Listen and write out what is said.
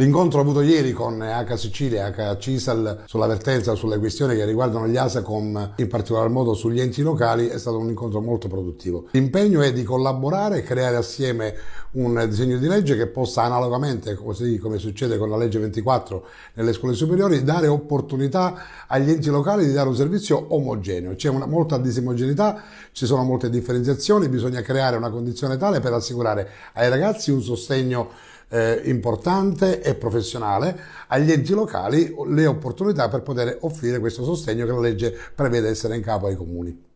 L'incontro avuto ieri con H Sicilia e H Cisal sulla vertenza sulle questioni che riguardano gli ASACOM, in particolar modo sugli enti locali, è stato un incontro molto produttivo. L'impegno è di collaborare e creare assieme un disegno di legge che possa analogamente, così come succede con la legge 24 nelle scuole superiori, dare opportunità agli enti locali di dare un servizio omogeneo. C'è una, molta disemogeneità, ci sono molte differenziazioni, bisogna creare una condizione tale per assicurare ai ragazzi un sostegno eh, importante e professionale agli enti locali le opportunità per poter offrire questo sostegno che la legge prevede essere in capo ai comuni.